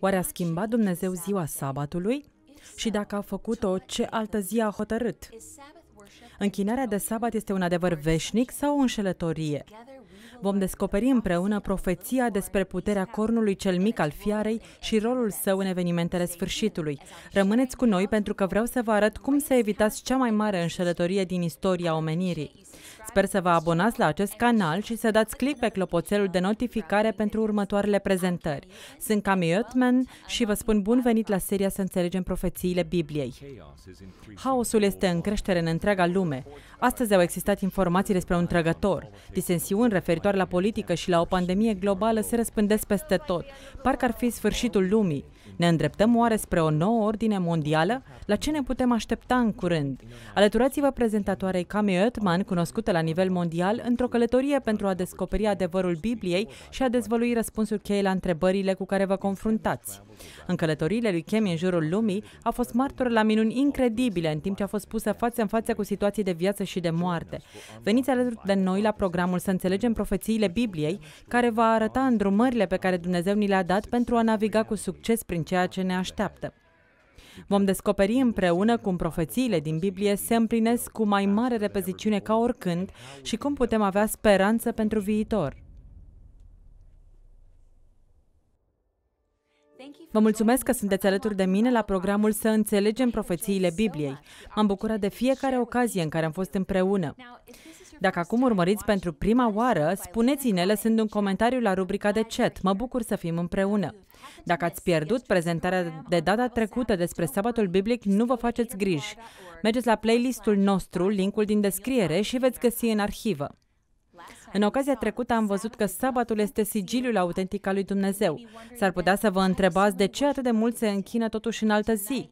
Oare a schimbat Dumnezeu ziua sabatului? Și dacă a făcut-o, ce altă zi a hotărât? Închinarea de sabat este un adevăr veșnic sau o înșelătorie? Vom descoperi împreună profeția despre puterea cornului cel mic al fiarei și rolul său în evenimentele sfârșitului. Rămâneți cu noi pentru că vreau să vă arăt cum să evitați cea mai mare înșelătorie din istoria omenirii. Sper să vă abonați la acest canal și să dați click pe clopoțelul de notificare pentru următoarele prezentări. Sunt Cami Oetman și vă spun bun venit la seria Să înțelegem profețiile Bibliei. Haosul este în creștere în întreaga lume. Astăzi au existat informații despre un trăgător. Disensiuni referitoare la politică și la o pandemie globală se răspândesc peste tot. Parcă ar fi sfârșitul lumii. Ne îndreptăm oare spre o nouă ordine mondială? La ce ne putem aștepta în curând? Alăturați-vă prezentatoarei Cami Oetman, cunoscută la nivel mondial, într-o călătorie pentru a descoperi adevărul Bibliei și a dezvălui răspunsul cheie la întrebările cu care vă confruntați. În călătoriile lui Cami în jurul lumii a fost martor la minuni incredibile în timp ce a fost pusă față în față cu situații de viață și de moarte. Veniți alături de noi la programul Să înțelegem profețiile Bibliei, care va arăta îndrumările pe care Dumnezeu ni le-a dat pentru a naviga cu succes prin ceea ce ne așteaptă. Vom descoperi împreună cum profețiile din Biblie se împlinesc cu mai mare repeziciune ca oricând și cum putem avea speranță pentru viitor. Vă mulțumesc că sunteți alături de mine la programul Să înțelegem profețiile Bibliei. M-am bucurat de fiecare ocazie în care am fost împreună. Dacă acum urmăriți pentru prima oară, spuneți-ne lăsând un comentariu la rubrica de chat. Mă bucur să fim împreună. Dacă ați pierdut prezentarea de data trecută despre sabatul biblic, nu vă faceți griji. Mergeți la playlistul nostru, linkul din descriere și veți găsi în arhivă. În ocazia trecută am văzut că sabatul este sigiliul autentic al lui Dumnezeu. S-ar putea să vă întrebați de ce atât de mult se închină totuși în altă zi.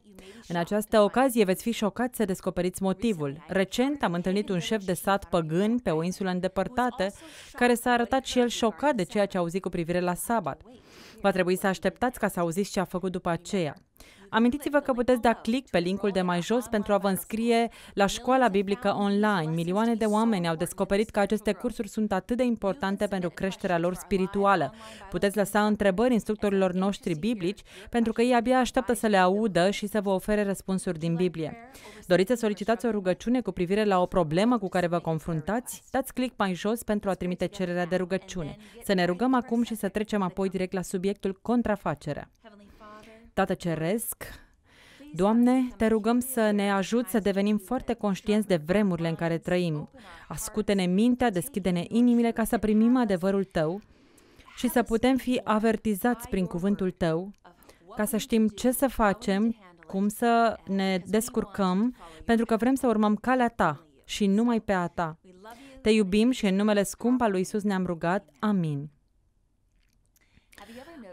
În această ocazie veți fi șocați să descoperiți motivul. Recent am întâlnit un șef de sat păgân pe o insulă îndepărtată, care s-a arătat și el șocat de ceea ce a auzit cu privire la sabat. Va trebui să așteptați ca să auziți ce a făcut după aceea. Amintiți-vă că puteți da click pe linkul de mai jos pentru a vă înscrie la școala biblică online. Milioane de oameni au descoperit că aceste cursuri sunt atât de importante pentru creșterea lor spirituală. Puteți lăsa întrebări instructorilor noștri biblici pentru că ei abia așteaptă să le audă și să vă ofere răspunsuri din Biblie. Doriți să solicitați o rugăciune cu privire la o problemă cu care vă confruntați? Dați click mai jos pentru a trimite cererea de rugăciune. Să ne rugăm acum și să trecem apoi direct la subiectul contrafacerea. Tată Ceresc, Doamne, te rugăm să ne ajut să devenim foarte conștienți de vremurile în care trăim. Ascute-ne mintea, deschide-ne inimile ca să primim adevărul Tău și să putem fi avertizați prin cuvântul Tău, ca să știm ce să facem, cum să ne descurcăm, pentru că vrem să urmăm calea Ta și numai pe a Ta. Te iubim și în numele scump al lui Isus ne-am rugat. Amin.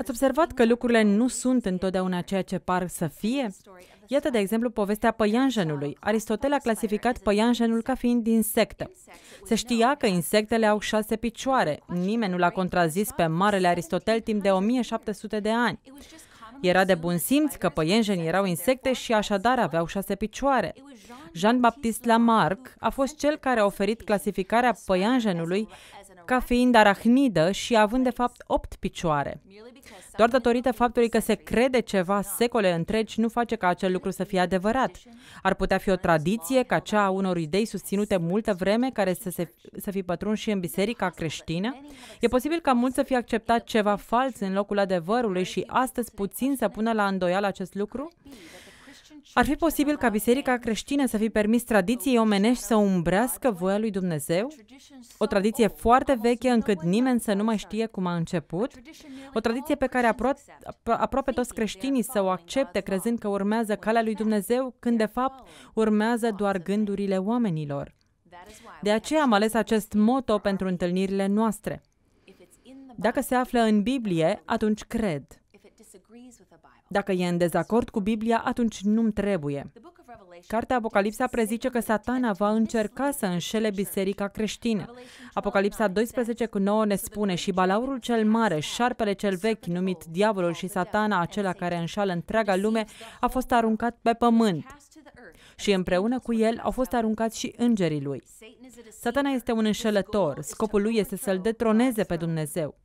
Ați observat că lucrurile nu sunt întotdeauna ceea ce par să fie? Iată, de exemplu, povestea păianjenului. Aristotel a clasificat păianjenul ca fiind insectă. Se știa că insectele au șase picioare. Nimeni nu l-a contrazis pe marele Aristotel timp de 1700 de ani. Era de bun simț că păienjenii erau insecte și așadar aveau șase picioare. Jean-Baptiste Lamarck a fost cel care a oferit clasificarea păianjenului ca fiind arahnidă și având de fapt opt picioare. Doar datorită faptului că se crede ceva secole întregi nu face ca acel lucru să fie adevărat. Ar putea fi o tradiție ca cea a unor idei susținute multă vreme care să, se, să fi pătruns și în biserica creștină? E posibil ca mulți să fie acceptat ceva fals în locul adevărului și astăzi puțin să pună la îndoială acest lucru? Ar fi posibil ca biserica creștină să fi permis tradiției omenești să umbrească voia lui Dumnezeu? O tradiție foarte veche încât nimeni să nu mai știe cum a început? O tradiție pe care apro- aproape toți creștinii să o accepte crezând că urmează calea lui Dumnezeu, când de fapt urmează doar gândurile oamenilor. De aceea am ales acest moto pentru întâlnirile noastre. Dacă se află în Biblie, atunci cred. Dacă e în dezacord cu Biblia, atunci nu-mi trebuie. Cartea Apocalipsa prezice că satana va încerca să înșele biserica creștină. Apocalipsa 12 cu 9 ne spune și balaurul cel mare, șarpele cel vechi, numit diavolul și satana, acela care înșală întreaga lume, a fost aruncat pe pământ. Și împreună cu el au fost aruncați și îngerii lui. Satana este un înșelător. Scopul lui este să-l detroneze pe Dumnezeu.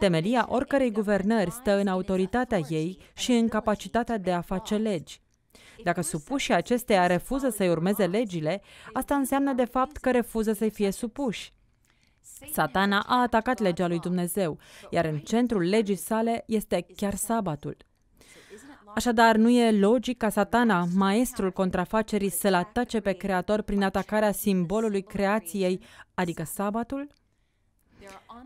Temelia oricărei guvernări stă în autoritatea ei și în capacitatea de a face legi. Dacă supușii acesteia refuză să-i urmeze legile, asta înseamnă de fapt că refuză să-i fie supuși. Satana a atacat legea lui Dumnezeu, iar în centrul legii sale este chiar sabatul. Așadar, nu e logic ca satana, maestrul contrafacerii, să-l atace pe creator prin atacarea simbolului creației, adică sabatul?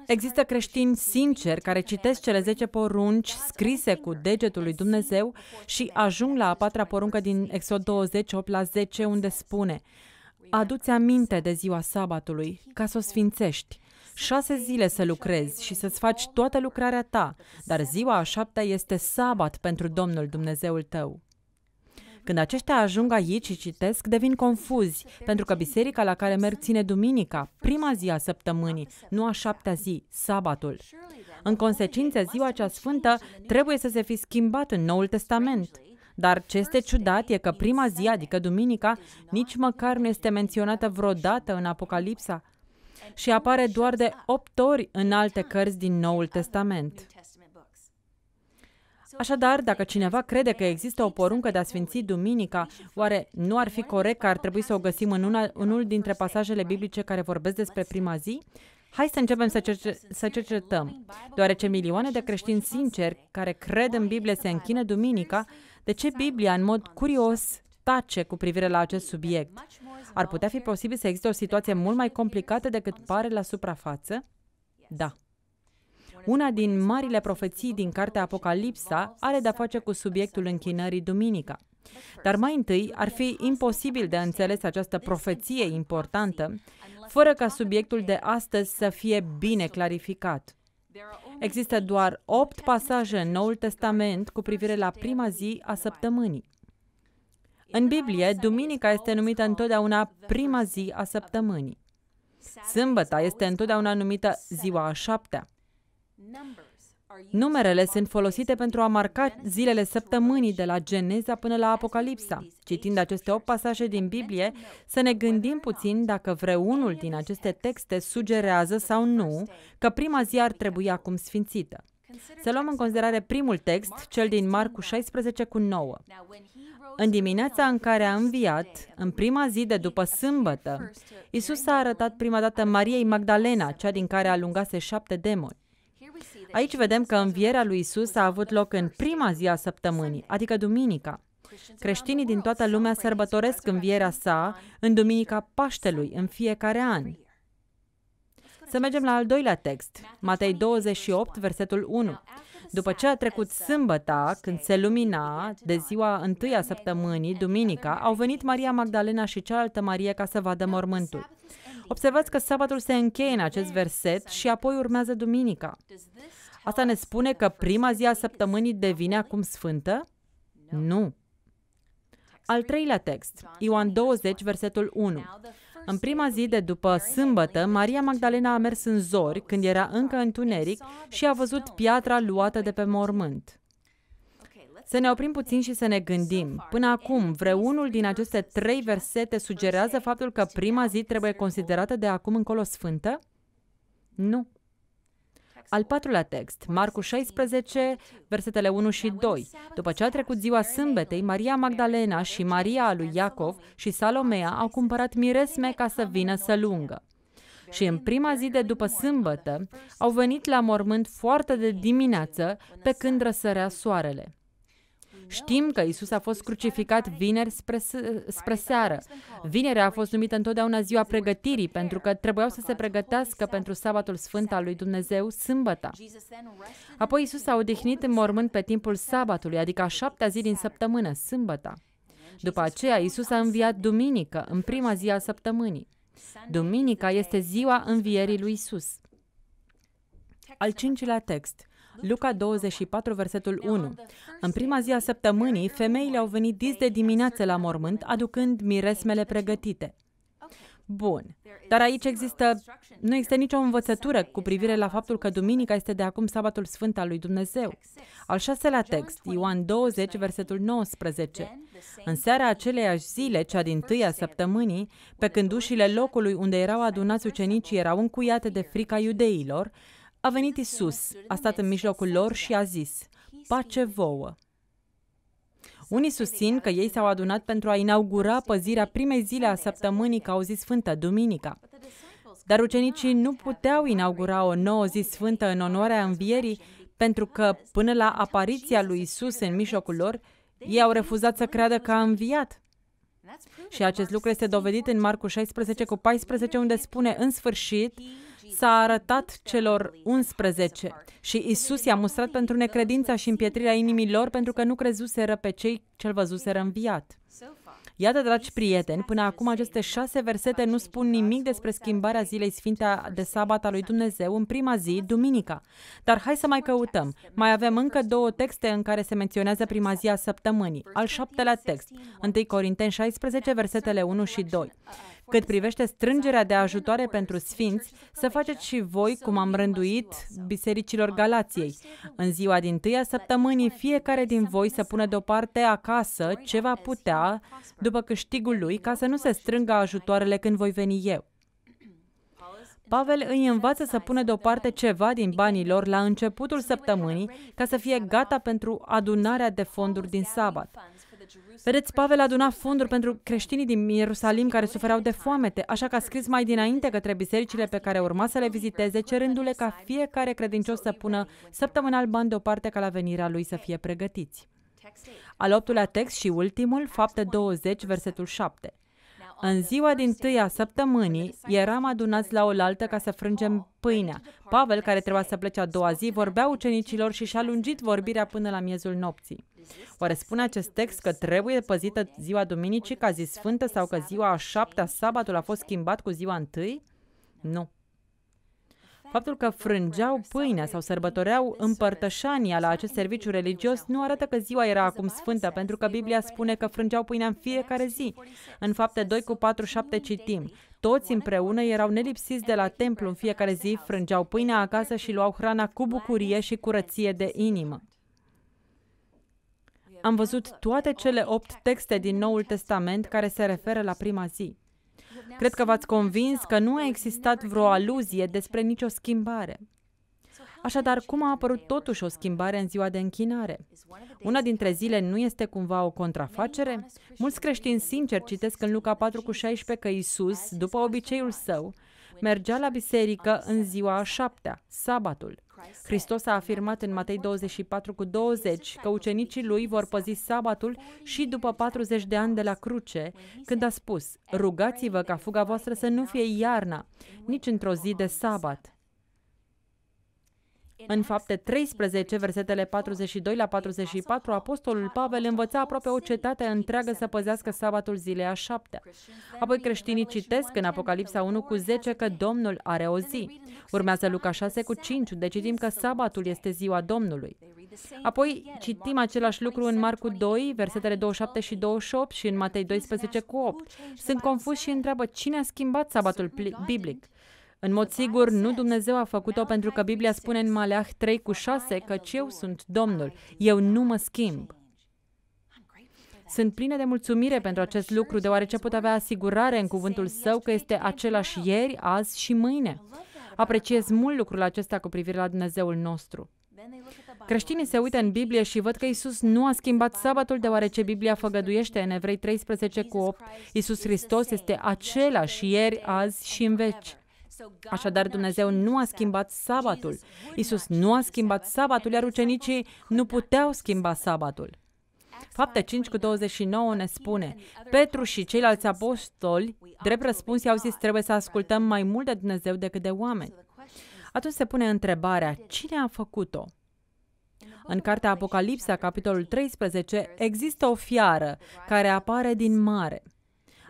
Există creștini sinceri care citesc cele 10 porunci scrise cu degetul lui Dumnezeu și ajung la a patra poruncă din Exod 28 la 10 unde spune Aduți aminte de ziua sabatului ca să o sfințești. Șase zile să lucrezi și să-ți faci toată lucrarea ta, dar ziua a șaptea este sabat pentru Domnul Dumnezeul tău. Când aceștia ajung aici și citesc, devin confuzi, pentru că biserica la care merg ține duminica, prima zi a săptămânii, nu a șaptea zi, sabatul. În consecință, ziua cea sfântă trebuie să se fi schimbat în Noul Testament. Dar ce este ciudat e că prima zi, adică duminica, nici măcar nu este menționată vreodată în Apocalipsa și apare doar de opt ori în alte cărți din Noul Testament. Așadar, dacă cineva crede că există o poruncă de a sfinți duminica, oare nu ar fi corect că ar trebui să o găsim în, una, unul dintre pasajele biblice care vorbesc despre prima zi? Hai să începem să, cerce- să cercetăm. Deoarece milioane de creștini sinceri care cred în Biblie se închină duminica, de ce Biblia, în mod curios, tace cu privire la acest subiect? Ar putea fi posibil să existe o situație mult mai complicată decât pare la suprafață? Da. Una din marile profeții din cartea Apocalipsa are de-a face cu subiectul închinării duminica. Dar mai întâi, ar fi imposibil de înțeles această profeție importantă fără ca subiectul de astăzi să fie bine clarificat. Există doar opt pasaje în Noul Testament cu privire la prima zi a săptămânii. În Biblie, duminica este numită întotdeauna prima zi a săptămânii. Sâmbăta este întotdeauna numită ziua a șaptea. Numerele sunt folosite pentru a marca zilele săptămânii de la Geneza până la Apocalipsa. Citind aceste 8 pasaje din Biblie, să ne gândim puțin dacă vreunul din aceste texte sugerează sau nu că prima zi ar trebui acum sfințită. Să luăm în considerare primul text, cel din Marcu 16 cu 9. În dimineața în care a înviat, în prima zi de după sâmbătă, Isus a arătat prima dată Mariei Magdalena, cea din care alungase șapte demoni. Aici vedem că învierea lui Isus a avut loc în prima zi a săptămânii, adică duminica. Creștinii din toată lumea sărbătoresc învierea sa în duminica Paștelui, în fiecare an. Să mergem la al doilea text, Matei 28, versetul 1. După ce a trecut sâmbăta, când se lumina, de ziua întâia săptămânii, duminica, au venit Maria Magdalena și cealaltă Marie ca să vadă mormântul. Observați că sabatul se încheie în acest verset și apoi urmează duminica. Asta ne spune că prima zi a săptămânii devine acum sfântă? Nu. Al treilea text, Ioan 20, versetul 1. În prima zi de după sâmbătă, Maria Magdalena a mers în zori, când era încă întuneric, și a văzut piatra luată de pe mormânt. Să ne oprim puțin și să ne gândim. Până acum, vreunul din aceste trei versete sugerează faptul că prima zi trebuie considerată de acum încolo sfântă? Nu. Al patrulea text, Marcu 16, versetele 1 și 2. După ce a trecut ziua sâmbetei, Maria Magdalena și Maria a lui Iacov și Salomea au cumpărat miresme ca să vină să lungă și în prima zi de după sâmbătă au venit la mormânt foarte de dimineață pe când răsărea soarele. Știm că Isus a fost crucificat vineri spre, spre seară. Vinerea a fost numită întotdeauna ziua pregătirii, pentru că trebuiau să se pregătească pentru sabatul sfânt al lui Dumnezeu, sâmbăta. Apoi Isus a odihnit în mormânt pe timpul sabatului, adică a șaptea zi din săptămână, sâmbăta. După aceea, Isus a înviat duminică, în prima zi a săptămânii. Duminica este ziua învierii lui Isus. Al cincilea text – Luca 24, versetul 1. În prima zi a săptămânii, femeile au venit dis de dimineață la mormânt, aducând miresmele pregătite. Bun. Dar aici există, nu există nicio învățătură cu privire la faptul că duminica este de acum sabatul sfânt al lui Dumnezeu. Al șaselea text, Ioan 20, versetul 19. În seara aceleiași zile, cea din tâia săptămânii, pe când ușile locului unde erau adunați ucenicii erau încuiate de frica iudeilor, a venit Isus, a stat în mijlocul lor și a zis, pace vouă. Unii susțin că ei s-au adunat pentru a inaugura păzirea primei zile a săptămânii ca o zi sfântă, duminica. Dar ucenicii nu puteau inaugura o nouă zi sfântă în onoarea învierii, pentru că, până la apariția lui Isus în mijlocul lor, ei au refuzat să creadă că a înviat. Și acest lucru este dovedit în Marcu 16 cu 14, unde spune, în sfârșit, s-a arătat celor 11 și Isus i-a mustrat pentru necredința și împietrirea inimii lor pentru că nu crezuseră pe cei ce-l văzuseră înviat. Iată, dragi prieteni, până acum aceste șase versete nu spun nimic despre schimbarea zilei sfinte de sabat a lui Dumnezeu în prima zi, duminica. Dar hai să mai căutăm. Mai avem încă două texte în care se menționează prima zi a săptămânii. Al șaptelea text, 1 Corinteni 16, versetele 1 și 2. Cât privește strângerea de ajutoare pentru sfinți, să faceți și voi cum am rânduit bisericilor Galației. În ziua din tâia săptămânii, fiecare din voi să pună deoparte acasă ce va putea după câștigul lui ca să nu se strângă ajutoarele când voi veni eu. Pavel îi învață să pună deoparte ceva din banii lor la începutul săptămânii ca să fie gata pentru adunarea de fonduri din sabat. Vedeți, Pavel aduna fonduri pentru creștinii din Ierusalim care sufereau de foamete, așa că a scris mai dinainte către bisericile pe care urma să le viziteze, cerându-le ca fiecare credincios să pună săptămânal bani deoparte ca la venirea lui să fie pregătiți. Al optulea text și ultimul, fapte 20, versetul 7. În ziua din tâia săptămânii, eram adunați la oaltă ca să frângem pâinea. Pavel, care trebuia să plece a doua zi, vorbea ucenicilor și și-a lungit vorbirea până la miezul nopții. Oare spune acest text că trebuie păzită ziua duminicii ca zi sfântă sau că ziua a șaptea, sabatul, a fost schimbat cu ziua întâi? Nu. Faptul că frângeau pâinea sau sărbătoreau împărtășania la acest serviciu religios nu arată că ziua era acum sfântă, pentru că Biblia spune că frângeau pâinea în fiecare zi. În fapte 2 cu 4, 7 citim. Toți împreună erau nelipsiți de la templu în fiecare zi, frângeau pâinea acasă și luau hrana cu bucurie și curăție de inimă. Am văzut toate cele opt texte din Noul Testament care se referă la prima zi. Cred că v-ați convins că nu a existat vreo aluzie despre nicio schimbare. Așadar, cum a apărut totuși o schimbare în ziua de închinare? Una dintre zile nu este cumva o contrafacere? Mulți creștini sinceri citesc în Luca 4 cu 16 că Isus, după obiceiul său, mergea la biserică în ziua a șaptea, sabatul, Hristos a afirmat în Matei 24 cu 20 că ucenicii lui vor păzi sabatul și după 40 de ani de la cruce, când a spus, rugați-vă ca fuga voastră să nu fie iarna, nici într-o zi de sabat. În fapte 13, versetele 42 la 44, apostolul Pavel învăța aproape o cetate întreagă să păzească sabatul zilei a șaptea. Apoi creștinii citesc în Apocalipsa 1 cu 10 că Domnul are o zi. Urmează Luca 6 cu 5, unde citim că sabatul este ziua Domnului. Apoi citim același lucru în Marcu 2, versetele 27 și 28 și în Matei 12 cu 8. Sunt confuși și întreabă cine a schimbat sabatul biblic. În mod sigur, nu Dumnezeu a făcut-o pentru că Biblia spune în Maleah 3 cu 6 că eu sunt Domnul, eu nu mă schimb. Sunt plină de mulțumire pentru acest lucru, deoarece pot avea asigurare în cuvântul său că este același ieri, azi și mâine. Apreciez mult lucrul acesta cu privire la Dumnezeul nostru. Creștinii se uită în Biblie și văd că Isus nu a schimbat sabatul deoarece Biblia făgăduiește în Evrei 13 cu 8. Isus Hristos este același ieri, azi și în veci. Așadar, Dumnezeu nu a schimbat sabatul. Isus nu a schimbat sabatul, iar ucenicii nu puteau schimba sabatul. Fapte 5 cu 29 ne spune, Petru și ceilalți apostoli, drept răspuns, i-au zis, trebuie să ascultăm mai mult de Dumnezeu decât de oameni. Atunci se pune întrebarea, cine a făcut-o? În cartea Apocalipsa, capitolul 13, există o fiară care apare din mare –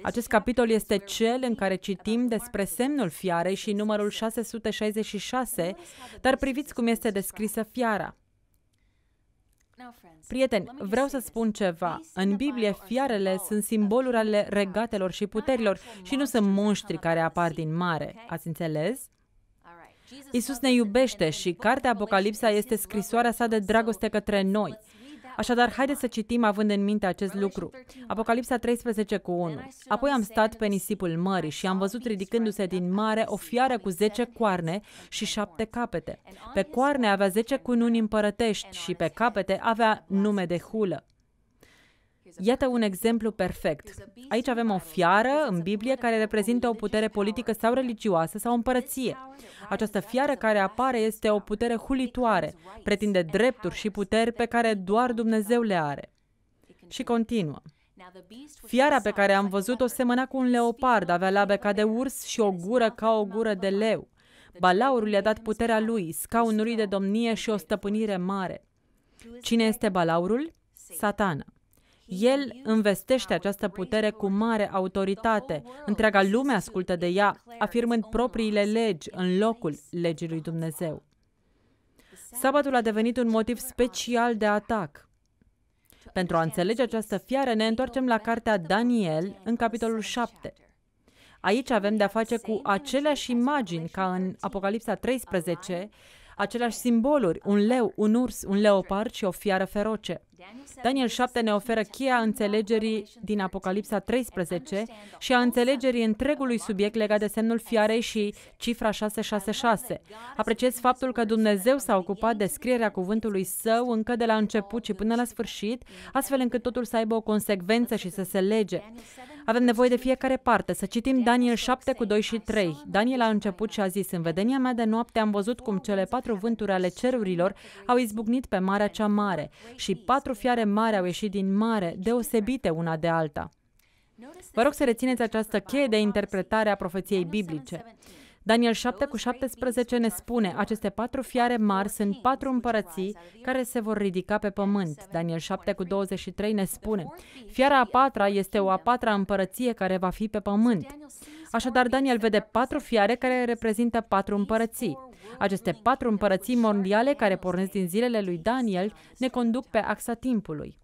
acest capitol este cel în care citim despre semnul fiarei și numărul 666, dar priviți cum este descrisă fiara. Prieteni, vreau să spun ceva. În Biblie, fiarele sunt simboluri ale regatelor și puterilor și nu sunt monștri care apar din mare. Ați înțeles? Isus ne iubește și cartea Apocalipsa este scrisoarea sa de dragoste către noi. Așadar, haideți să citim având în minte acest lucru. Apocalipsa 13 cu 1. Apoi am stat pe nisipul mării și am văzut ridicându-se din mare o fiară cu zece coarne și 7 capete. Pe coarne avea zece cununi împărătești și pe capete avea nume de hulă. Iată un exemplu perfect. Aici avem o fiară în Biblie care reprezintă o putere politică sau religioasă sau împărăție. Această fiară care apare este o putere hulitoare, pretinde drepturi și puteri pe care doar Dumnezeu le are. Și continuă. Fiara pe care am văzut-o semăna cu un leopard, avea labe ca de urs și o gură ca o gură de leu. Balaurul i-a dat puterea lui, scaunului de domnie și o stăpânire mare. Cine este balaurul? Satana. El investește această putere cu mare autoritate. Întreaga lume ascultă de ea, afirmând propriile legi în locul legii lui Dumnezeu. Sabatul a devenit un motiv special de atac. Pentru a înțelege această fiară, ne întoarcem la cartea Daniel, în capitolul 7. Aici avem de-a face cu aceleași imagini ca în Apocalipsa 13, aceleași simboluri, un leu, un urs, un leopard și o fiară feroce. Daniel 7 ne oferă cheia înțelegerii din Apocalipsa 13 și a înțelegerii întregului subiect legat de semnul fiarei și cifra 666. Apreciez faptul că Dumnezeu s-a ocupat de scrierea cuvântului său încă de la început și până la sfârșit, astfel încât totul să aibă o consecvență și să se lege. Avem nevoie de fiecare parte. Să citim Daniel 7 cu 2 și 3. Daniel a început și a zis, în vedenia mea de noapte am văzut cum cele patru vânturi ale cerurilor au izbucnit pe marea cea mare și patru fiare mari au ieșit din mare, deosebite una de alta. Vă rog să rețineți această cheie de interpretare a profeției biblice. Daniel 7 cu 17 ne spune, aceste patru fiare mari sunt patru împărății care se vor ridica pe pământ. Daniel 7 cu 23 ne spune, fiara a patra este o a patra împărăție care va fi pe pământ. Așadar, Daniel vede patru fiare care reprezintă patru împărății. Aceste patru împărății mondiale care pornesc din zilele lui Daniel ne conduc pe axa timpului.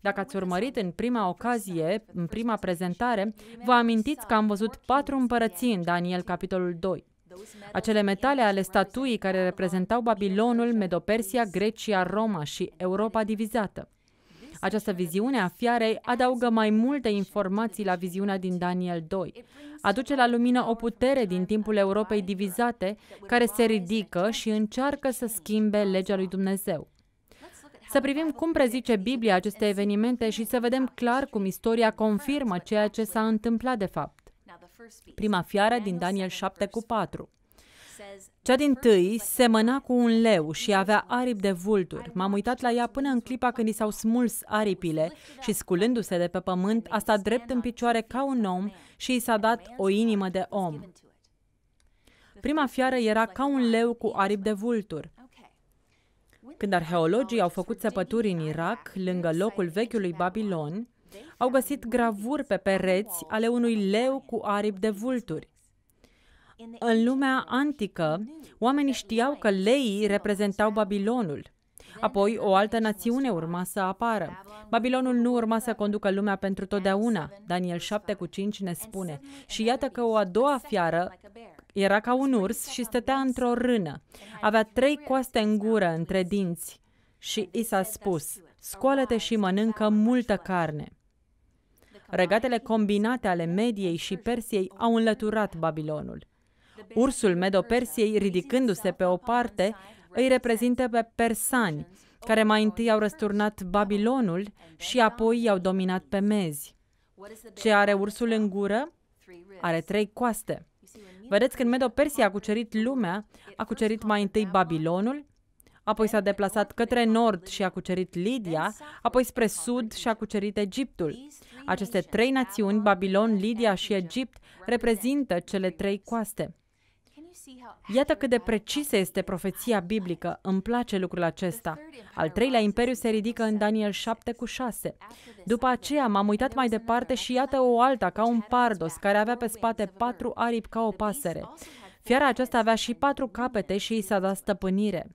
Dacă ați urmărit în prima ocazie, în prima prezentare, vă amintiți că am văzut patru împărății în Daniel capitolul 2. Acele metale ale statuii care reprezentau Babilonul, Medopersia, Grecia, Roma și Europa divizată. Această viziune a fiarei adaugă mai multe informații la viziunea din Daniel 2. Aduce la lumină o putere din timpul Europei divizate care se ridică și încearcă să schimbe legea lui Dumnezeu. Să privim cum prezice Biblia aceste evenimente și să vedem clar cum istoria confirmă ceea ce s-a întâmplat de fapt prima fiară din Daniel 7 cu 4. Cea din tâi semăna cu un leu și avea aripi de vulturi. M-am uitat la ea până în clipa când i s-au smuls aripile și sculându-se de pe pământ, a stat drept în picioare ca un om și i s-a dat o inimă de om. Prima fiară era ca un leu cu aripi de vulturi. Când arheologii au făcut săpături în Irak, lângă locul vechiului Babilon, au găsit gravuri pe pereți ale unui leu cu aripi de vulturi. În lumea antică, oamenii știau că leii reprezentau Babilonul. Apoi, o altă națiune urma să apară. Babilonul nu urma să conducă lumea pentru totdeauna. Daniel 7 cu 5 ne spune. Și iată că o a doua fiară era ca un urs și stătea într-o rână. Avea trei coaste în gură, între dinți. Și i s-a spus, scoală-te și mănâncă multă carne. Regatele combinate ale Mediei și Persiei au înlăturat Babilonul. Ursul Medo-Persiei, ridicându-se pe o parte, îi reprezintă pe persani, care mai întâi au răsturnat Babilonul și apoi i-au dominat pe mezi. Ce are ursul în gură? Are trei coaste. Vedeți, când Medo-Persia a cucerit lumea, a cucerit mai întâi Babilonul, apoi s-a deplasat către nord și a cucerit Lidia, apoi spre sud și a cucerit Egiptul. Aceste trei națiuni, Babilon, Lidia și Egipt, reprezintă cele trei coaste. Iată cât de precisă este profeția biblică. Îmi place lucrul acesta. Al treilea imperiu se ridică în Daniel 7 cu 6. După aceea m-am uitat mai departe și iată o alta ca un pardos care avea pe spate patru aripi ca o pasăre. Fiara aceasta avea și patru capete și i s-a dat stăpânire.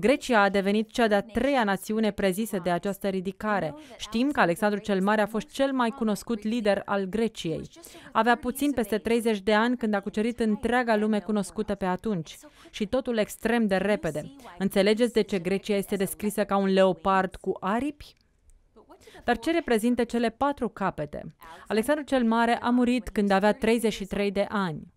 Grecia a devenit cea de-a treia națiune prezisă de această ridicare. Știm că Alexandru cel Mare a fost cel mai cunoscut lider al Greciei. Avea puțin peste 30 de ani când a cucerit întreaga lume cunoscută pe atunci. Și totul extrem de repede. Înțelegeți de ce deci, Grecia este descrisă ca un leopard cu aripi? Dar ce reprezintă cele patru capete? Alexandru cel Mare a murit când avea 33 de ani.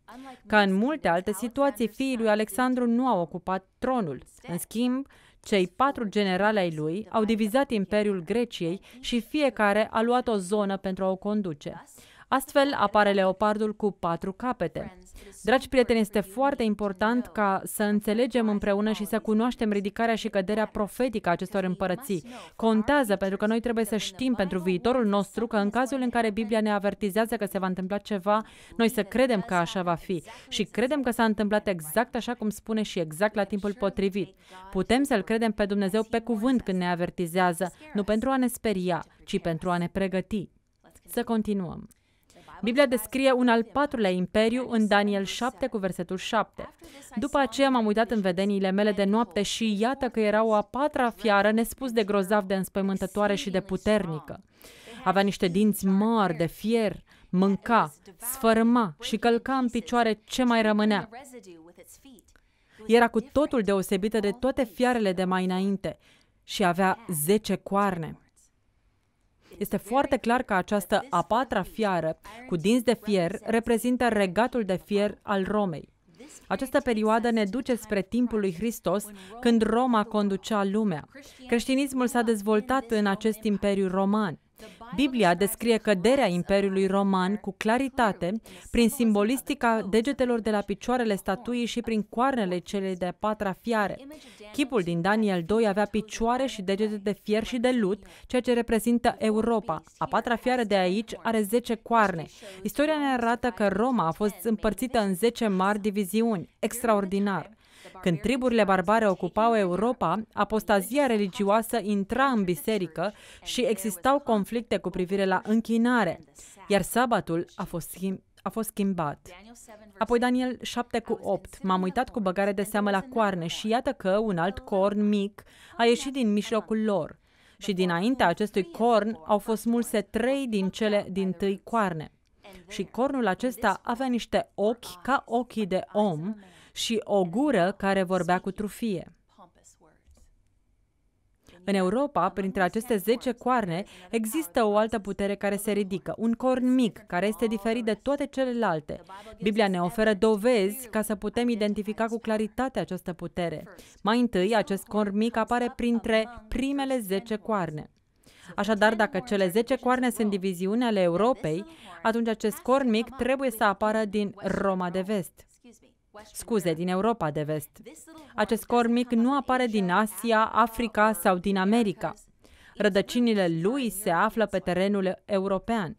Ca în multe alte situații, fiii lui Alexandru nu au ocupat tronul. În schimb, cei patru generali ai lui au divizat Imperiul Greciei și fiecare a luat o zonă pentru a o conduce. Astfel apare leopardul cu patru capete. Dragi prieteni, este foarte important ca să înțelegem împreună și să cunoaștem ridicarea și căderea profetică a acestor împărății. Contează pentru că noi trebuie să știm pentru viitorul nostru că în cazul în care Biblia ne avertizează că se va întâmpla ceva, noi să credem că așa va fi și credem că s-a întâmplat exact așa cum spune și exact la timpul potrivit. Putem să-L credem pe Dumnezeu pe cuvânt când ne avertizează, nu pentru a ne speria, ci pentru a ne pregăti. Să continuăm. Biblia descrie un al patrulea imperiu în Daniel 7 cu versetul 7. După aceea m-am uitat în vedeniile mele de noapte și iată că era o a patra fiară nespus de grozav de înspăimântătoare și de puternică. Avea niște dinți mari de fier, mânca, sfărâma și călca în picioare ce mai rămânea. Era cu totul deosebită de toate fiarele de mai înainte și avea zece coarne. Este foarte clar că această a patra fiară cu dinți de fier reprezintă regatul de fier al Romei. Această perioadă ne duce spre timpul lui Hristos, când Roma conducea lumea. Creștinismul s-a dezvoltat în acest imperiu roman. Biblia descrie căderea Imperiului Roman cu claritate prin simbolistica degetelor de la picioarele statuii și prin coarnele cele de patra fiare. Chipul din Daniel 2 avea picioare și degete de fier și de lut, ceea ce reprezintă Europa. A patra fiare de aici are 10 coarne. Istoria ne arată că Roma a fost împărțită în 10 mari diviziuni. Extraordinar! Când triburile barbare ocupau Europa, apostazia religioasă intra în biserică și existau conflicte cu privire la închinare, iar sabatul a fost schimbat a fost schimbat. Apoi Daniel 7 cu 8. M-am uitat cu băgare de seamă la coarne și iată că un alt corn mic a ieșit din mijlocul lor. Și dinaintea acestui corn au fost mulse trei din cele din tâi coarne. Și cornul acesta avea niște ochi ca ochii de om și o gură care vorbea cu trufie. În Europa, printre aceste 10 coarne, există o altă putere care se ridică, un corn mic, care este diferit de toate celelalte. Biblia ne oferă dovezi ca să putem identifica cu claritate această putere. Mai întâi, acest corn mic apare printre primele 10 coarne. Așadar, dacă cele 10 coarne sunt diviziune ale Europei, atunci acest corn mic trebuie să apară din Roma de vest scuze, din Europa de vest. Acest cor mic nu apare din Asia, Africa sau din America. Rădăcinile lui se află pe terenul european.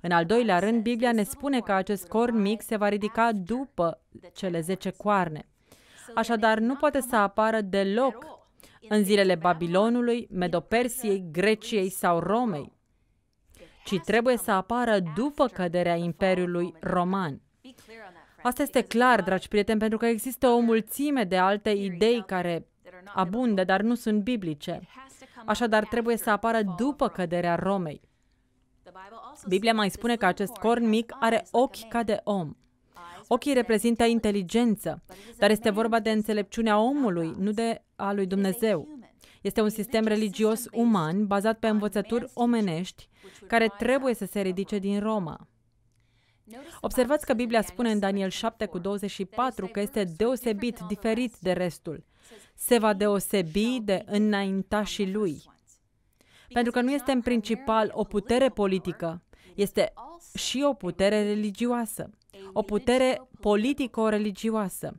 În al doilea rând, Biblia ne spune că acest corn mic se va ridica după cele zece coarne. Așadar, nu poate să apară deloc în zilele Babilonului, Medopersiei, Greciei sau Romei, ci trebuie să apară după căderea Imperiului Roman. Asta este clar, dragi prieteni, pentru că există o mulțime de alte idei care abundă, dar nu sunt biblice. Așadar, trebuie să apară după căderea Romei. Biblia mai spune că acest corn mic are ochi ca de om. Ochii reprezintă inteligență, dar este vorba de înțelepciunea omului, nu de a lui Dumnezeu. Este un sistem religios uman bazat pe învățături omenești care trebuie să se ridice din Roma. Observați că Biblia spune în Daniel 7 cu 24 că este deosebit, diferit de restul. Se va deosebi de înaintașii lui. Pentru că nu este în principal o putere politică, este și o putere religioasă, o putere politico-religioasă.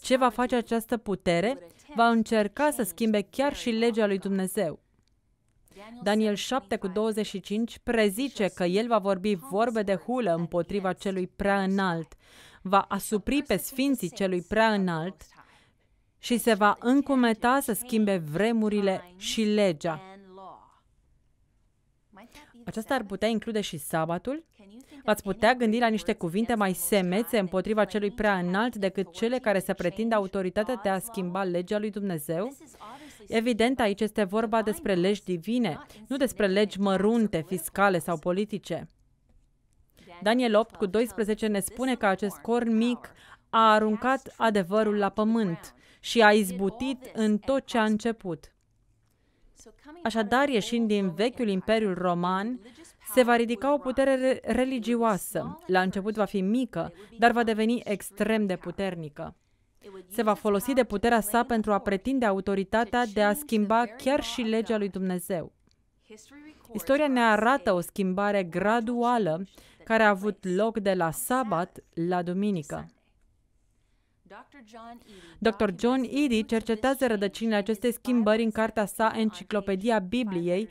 Ce va face această putere? Va încerca să schimbe chiar și legea lui Dumnezeu. Daniel 7 cu 25 prezice că el va vorbi vorbe de hulă împotriva celui prea înalt, va asupri pe sfinții celui prea înalt și se va încumeta să schimbe vremurile și legea. Aceasta ar putea include și sabatul? V-ați putea gândi la niște cuvinte mai semețe împotriva celui prea înalt decât cele care se pretind autoritatea de a schimba legea lui Dumnezeu? Evident, aici este vorba despre legi divine, nu despre legi mărunte, fiscale sau politice. Daniel 8 cu 12 ne spune că acest corn mic a aruncat adevărul la pământ și a izbutit în tot ce a început. Așadar, ieșind din vechiul Imperiul Roman, se va ridica o putere religioasă. La început va fi mică, dar va deveni extrem de puternică. Se va folosi de puterea sa pentru a pretinde autoritatea de a schimba chiar și legea lui Dumnezeu. Istoria ne arată o schimbare graduală care a avut loc de la sabat la duminică. Dr. John Eady cercetează rădăcinile acestei schimbări în cartea sa Enciclopedia Bibliei,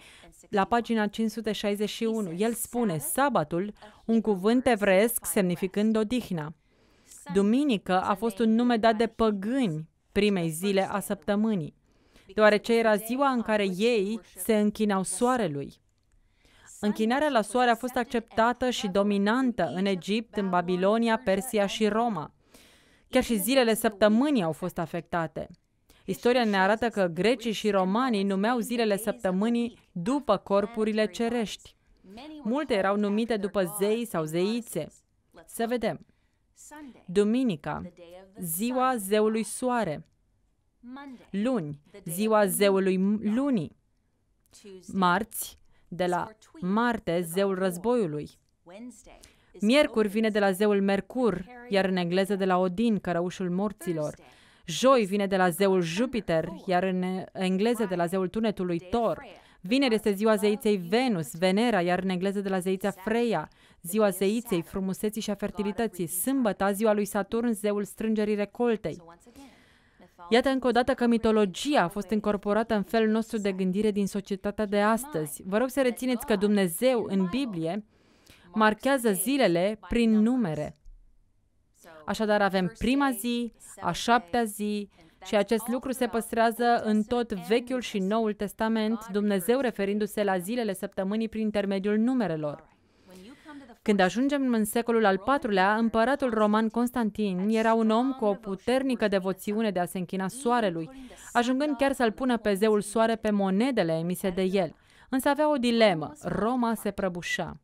la pagina 561. El spune, sabatul, un cuvânt evresc semnificând odihna. Duminică a fost un nume dat de păgâni primei zile a săptămânii, deoarece era ziua în care ei se închinau soarelui. Închinarea la soare a fost acceptată și dominantă în Egipt, în Babilonia, Persia și Roma. Chiar și zilele săptămânii au fost afectate. Istoria ne arată că grecii și romanii numeau zilele săptămânii după corpurile cerești. Multe erau numite după zei sau zeițe. Să vedem. Duminica, ziua zeului soare. Luni, ziua zeului lunii. Marți, de la Marte, zeul războiului. Miercuri vine de la zeul Mercur, iar în engleză de la Odin, cărăușul morților. Joi vine de la zeul Jupiter, iar în engleză de la zeul tunetului Thor. Vineri este ziua zeiței Venus, Venera, iar în engleză de la zeița Freya ziua zeiței, frumuseții și a fertilității, sâmbăta, ziua lui Saturn, zeul strângerii recoltei. Iată încă o dată că mitologia a fost incorporată în felul nostru de gândire din societatea de astăzi. Vă rog să rețineți că Dumnezeu în Biblie marchează zilele prin numere. Așadar avem prima zi, a șaptea zi și acest lucru se păstrează în tot Vechiul și Noul Testament, Dumnezeu referindu-se la zilele săptămânii prin intermediul numerelor. Când ajungem în secolul al IV-lea, împăratul roman Constantin era un om cu o puternică devoțiune de a se închina soarelui, ajungând chiar să-l pună pe zeul soare pe monedele emise de el. Însă avea o dilemă, Roma se prăbușa.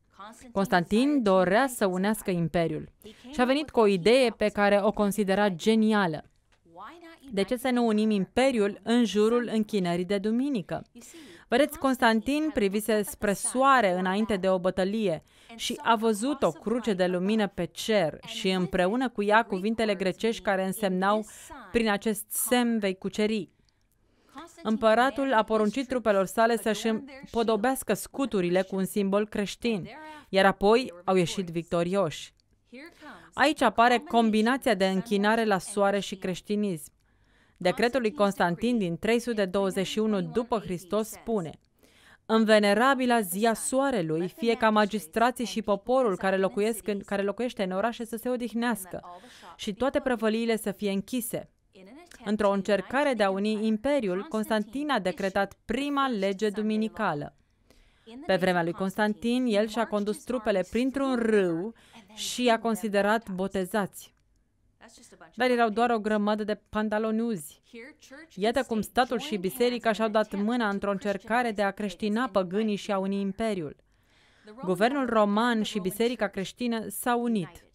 Constantin dorea să unească imperiul și a venit cu o idee pe care o considera genială. De ce să nu unim imperiul în jurul închinării de duminică? Vedeți, Constantin privise spre soare înainte de o bătălie și a văzut o cruce de lumină pe cer și împreună cu ea cuvintele grecești care însemnau prin acest semn vei cuceri. Împăratul a poruncit trupelor sale să-și podobească scuturile cu un simbol creștin, iar apoi au ieșit victorioși. Aici apare combinația de închinare la soare și creștinism. Decretul lui Constantin din 321 după Hristos spune – în venerabila zi a soarelui, fie ca magistrații și poporul care, locuiesc în, care locuiește în orașe să se odihnească și toate prăvăliile să fie închise. Într-o încercare de a uni imperiul, Constantin a decretat prima lege duminicală. Pe vremea lui Constantin, el și-a condus trupele printr-un râu și i-a considerat botezați dar erau doar o grămadă de pantaloni uzi. Iată cum statul și biserica și-au dat mâna într-o încercare de a creștina păgânii și a uni imperiul. Guvernul roman și biserica creștină s-au unit.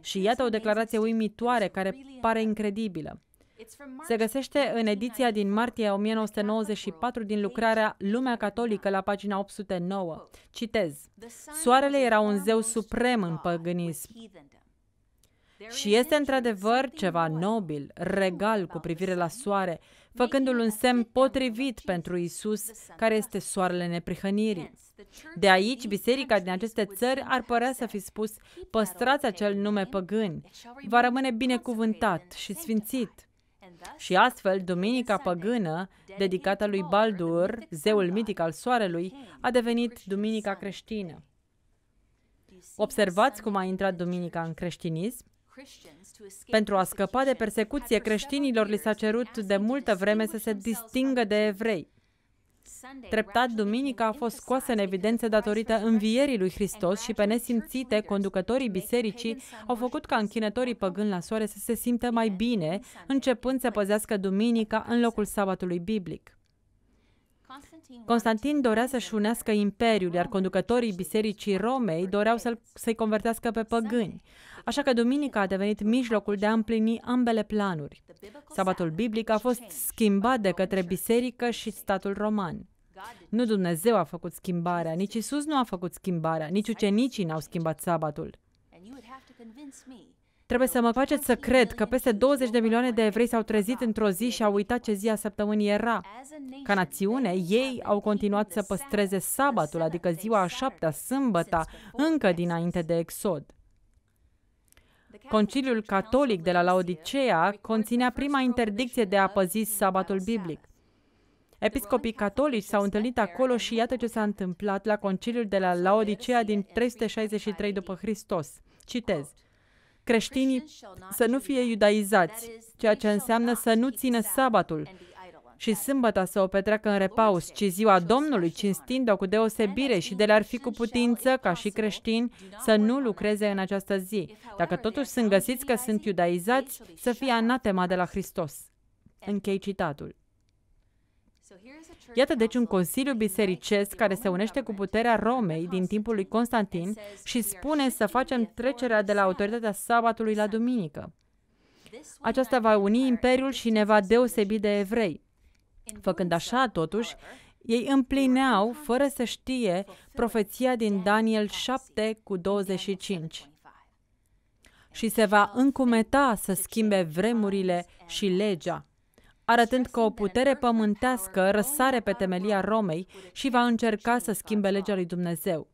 Și iată o declarație uimitoare care pare incredibilă. Se găsește în ediția din martie 1994 din lucrarea Lumea Catolică la pagina 809. Citez. Soarele era un zeu suprem în păgânism. Și este într-adevăr ceva nobil, regal cu privire la soare, făcându-l un semn potrivit pentru Isus, care este soarele neprihănirii. De aici, biserica din aceste țări ar părea să fi spus, păstrați acel nume păgân, va rămâne binecuvântat și sfințit. Și astfel, Duminica Păgână, dedicată lui Baldur, zeul mitic al soarelui, a devenit Duminica Creștină. Observați cum a intrat Duminica în creștinism? Pentru a scăpa de persecuție, creștinilor li s-a cerut de multă vreme să se distingă de evrei. Treptat, duminica a fost scoasă în evidență datorită învierii lui Hristos și pe nesimțite, conducătorii bisericii au făcut ca închinătorii păgâni la soare să se simtă mai bine, începând să păzească duminica în locul sabatului biblic. Constantin dorea să-și unească imperiul, iar conducătorii Bisericii Romei doreau să-l, să-i convertească pe păgâni. Așa că duminica a devenit mijlocul de a împlini ambele planuri. Sabatul biblic a fost schimbat de către biserică și statul roman. Nu Dumnezeu a făcut schimbarea, nici Isus nu a făcut schimbarea, nici ucenicii n-au schimbat sabatul. Trebuie să mă faceți să cred că peste 20 de milioane de evrei s-au trezit într-o zi și au uitat ce zi a săptămânii era. Ca națiune, ei au continuat să păstreze sabatul, adică ziua a șaptea, sâmbăta, încă dinainte de exod. Conciliul Catolic de la Laodicea conținea prima interdicție de a păzi sabatul biblic. Episcopii catolici s-au întâlnit acolo și iată ce s-a întâmplat la conciliul de la Laodicea din 363 după Hristos. Citez creștinii să nu fie iudaizați, ceea ce înseamnă să nu țină sabatul și sâmbăta să o petreacă în repaus, ci ziua Domnului, cinstind-o cu deosebire și de le-ar fi cu putință, ca și creștini, să nu lucreze în această zi. Dacă totuși sunt găsiți că sunt iudaizați, să fie anatema de la Hristos. Închei citatul. Iată deci un consiliu bisericesc care se unește cu puterea Romei din timpul lui Constantin și spune să facem trecerea de la autoritatea sabatului la duminică. Aceasta va uni imperiul și ne va deosebi de evrei. Făcând așa, totuși, ei împlineau, fără să știe, profeția din Daniel 7 cu 25. Și se va încumeta să schimbe vremurile și legea arătând că o putere pământească răsare pe temelia Romei și va încerca să schimbe legea lui Dumnezeu.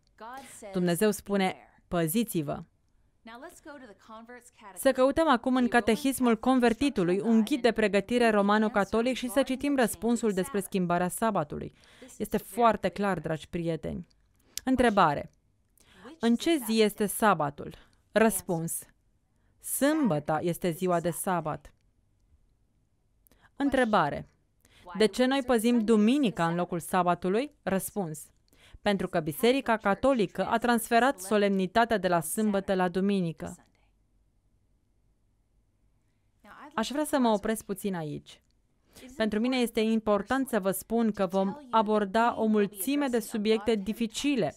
Dumnezeu spune, păziți-vă! Să căutăm acum în Catehismul Convertitului un ghid de pregătire romano-catolic și să citim răspunsul despre schimbarea sabatului. Este foarte clar, dragi prieteni. Întrebare. În ce zi este sabatul? Răspuns. Sâmbăta este ziua de sabat. Întrebare. De ce noi păzim duminica în locul sabatului? Răspuns. Pentru că Biserica Catolică a transferat solemnitatea de la sâmbătă la duminică. Aș vrea să mă opresc puțin aici. Pentru mine este important să vă spun că vom aborda o mulțime de subiecte dificile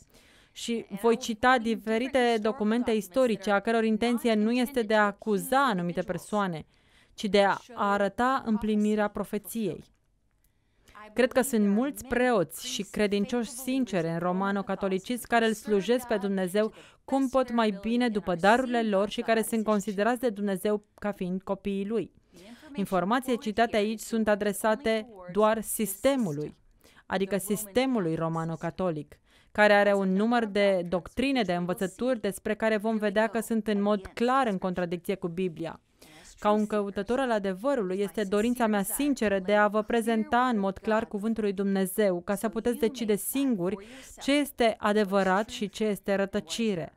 și voi cita diferite documente istorice a căror intenție nu este de a acuza anumite persoane, ci de a arăta împlinirea profeției. Cred că sunt mulți preoți și credincioși sinceri în romano-catolicism care îl slujesc pe Dumnezeu cum pot mai bine după darurile lor și care sunt considerați de Dumnezeu ca fiind copiii lui. Informații citate aici sunt adresate doar sistemului, adică sistemului romano-catolic, care are un număr de doctrine, de învățături despre care vom vedea că sunt în mod clar în contradicție cu Biblia. Ca un căutător al adevărului, este dorința mea sinceră de a vă prezenta în mod clar cuvântul lui Dumnezeu, ca să puteți decide singuri ce este adevărat și ce este rătăcire.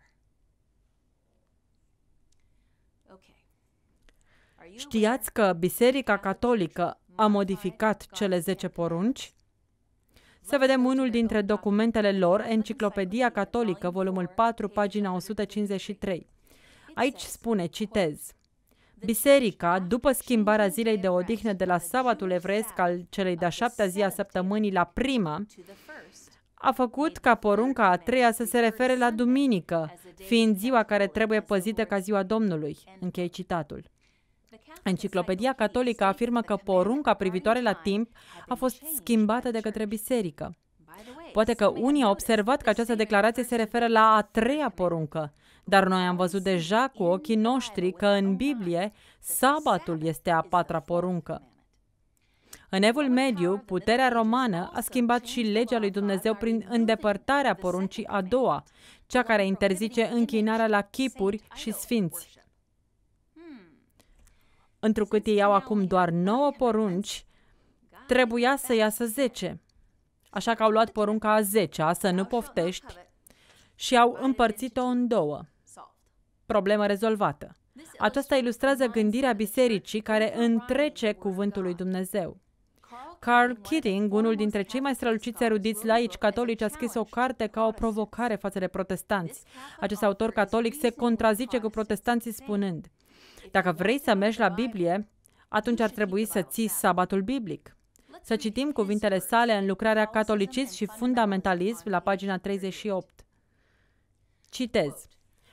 Știați că Biserica Catolică a modificat cele 10 porunci? Să vedem unul dintre documentele lor, Enciclopedia Catolică, volumul 4, pagina 153. Aici spune, citez, Biserica, după schimbarea zilei de odihnă de la sabatul evresc al celei de-a șaptea zi a săptămânii la prima, a făcut ca porunca a treia să se refere la duminică, fiind ziua care trebuie păzită ca ziua Domnului. Închei citatul. Enciclopedia Catolică afirmă că porunca privitoare la timp a fost schimbată de către biserică. Poate că unii au observat că această declarație se referă la a treia poruncă, dar noi am văzut deja cu ochii noștri că în Biblie sabatul este a patra poruncă. În Evul Mediu, puterea romană a schimbat și legea lui Dumnezeu prin îndepărtarea poruncii a doua, cea care interzice închinarea la chipuri și sfinți. Întrucât ei au acum doar nouă porunci, trebuia să iasă zece. Așa că au luat porunca a zecea, să nu poftești, și au împărțit-o în două. Problemă rezolvată. Aceasta ilustrează gândirea bisericii care întrece cuvântul lui Dumnezeu. Carl Keating, unul dintre cei mai străluciți erudiți laici catolici, a scris o carte ca o provocare față de protestanți. Acest autor catolic se contrazice cu protestanții spunând, dacă vrei să mergi la Biblie, atunci ar trebui să ții sabatul biblic. Să citim cuvintele sale în lucrarea Catolicism și Fundamentalism la pagina 38. Citez.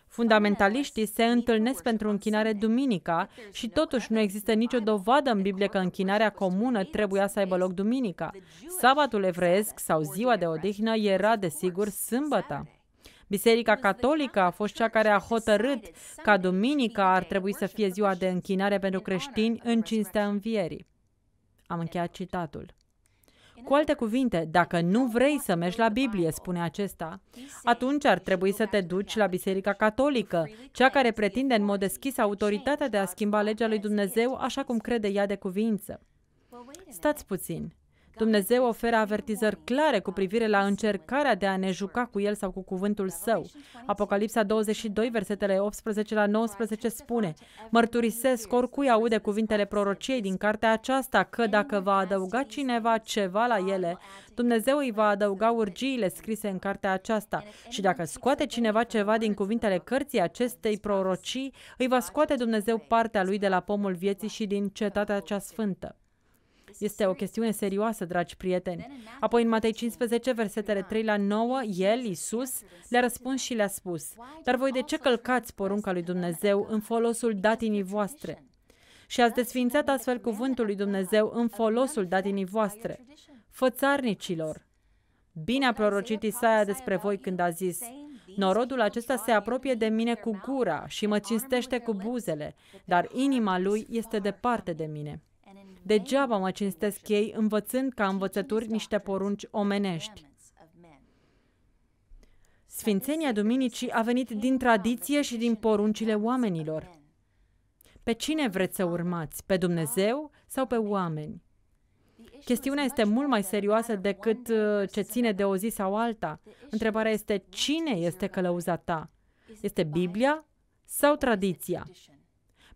Fundamentaliștii se întâlnesc pentru închinare duminica și totuși nu există nicio dovadă în Biblie că închinarea comună trebuia să aibă loc duminica. Sabatul evresc sau ziua de odihnă era, desigur, sâmbăta. Biserica Catolică a fost cea care a hotărât ca duminica ar trebui să fie ziua de închinare pentru creștini în cinstea învierii. Am încheiat citatul. Cu alte cuvinte, dacă nu vrei să mergi la Biblie, spune acesta, atunci ar trebui să te duci la Biserica Catolică, cea care pretinde în mod deschis autoritatea de a schimba legea lui Dumnezeu așa cum crede ea de cuvință. Stați puțin. Dumnezeu oferă avertizări clare cu privire la încercarea de a ne juca cu El sau cu cuvântul Său. Apocalipsa 22, versetele 18 la 19 spune Mărturisesc oricui aude cuvintele prorociei din cartea aceasta că dacă va adăuga cineva ceva la ele, Dumnezeu îi va adăuga urgiile scrise în cartea aceasta și dacă scoate cineva ceva din cuvintele cărții acestei prorocii, îi va scoate Dumnezeu partea lui de la pomul vieții și din cetatea cea sfântă. Este o chestiune serioasă, dragi prieteni. Apoi în Matei 15, versetele 3 la 9, el, Isus, le-a răspuns și le-a spus, Dar voi de ce călcați porunca lui Dumnezeu în folosul datinii voastre? Și ați desfințat astfel cuvântul lui Dumnezeu în folosul datinii voastre, fățarnicilor. Bine a prorocit Isaia despre voi când a zis, Norodul acesta se apropie de mine cu gura și mă cinstește cu buzele, dar inima lui este departe de mine. Degeaba mă cinstesc ei învățând ca învățături niște porunci omenești. Sfințenia Duminicii a venit din tradiție și din poruncile oamenilor. Pe cine vreți să urmați? Pe Dumnezeu sau pe oameni? Chestiunea este mult mai serioasă decât uh, ce ține de o zi sau alta. Întrebarea este cine este călăuza ta? Este Biblia sau tradiția?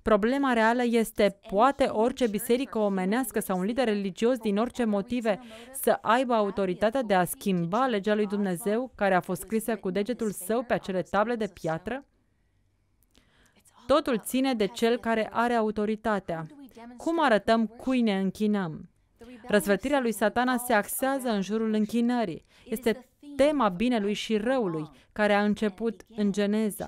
Problema reală este, poate orice biserică omenească sau un lider religios din orice motive să aibă autoritatea de a schimba legea lui Dumnezeu care a fost scrisă cu degetul său pe acele table de piatră? Totul ține de cel care are autoritatea. Cum arătăm cui ne închinăm? Răzvătirea lui satana se axează în jurul închinării. Este tema binelui și răului, care a început în Geneza.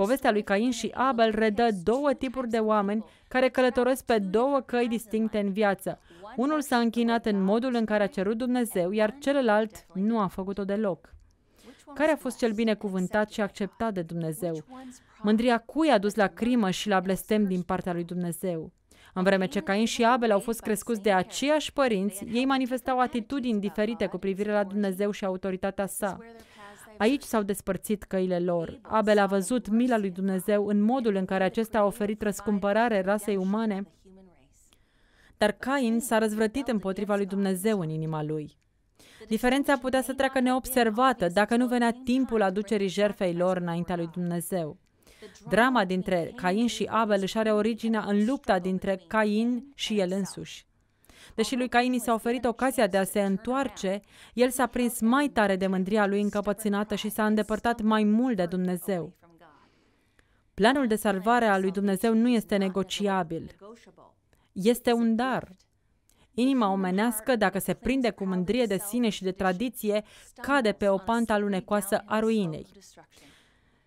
Povestea lui Cain și Abel redă două tipuri de oameni care călătoresc pe două căi distincte în viață. Unul s-a închinat în modul în care a cerut Dumnezeu, iar celălalt nu a făcut-o deloc. Care a fost cel binecuvântat și acceptat de Dumnezeu? Mândria cui a dus la crimă și la blestem din partea lui Dumnezeu? În vreme ce Cain și Abel au fost crescuți de aceiași părinți, ei manifestau atitudini diferite cu privire la Dumnezeu și autoritatea sa. Aici s-au despărțit căile lor. Abel a văzut mila lui Dumnezeu în modul în care acesta a oferit răscumpărare rasei umane, dar Cain s-a răzvrătit împotriva lui Dumnezeu în inima lui. Diferența putea să treacă neobservată dacă nu venea timpul aducerii jerfei lor înaintea lui Dumnezeu. Drama dintre Cain și Abel își are originea în lupta dintre Cain și el însuși. Deși lui Caini s-a oferit ocazia de a se întoarce, el s-a prins mai tare de mândria lui încăpățânată și s-a îndepărtat mai mult de Dumnezeu. Planul de salvare a lui Dumnezeu nu este negociabil. Este un dar. Inima omenească, dacă se prinde cu mândrie de sine și de tradiție, cade pe o pantă alunecoasă a ruinei.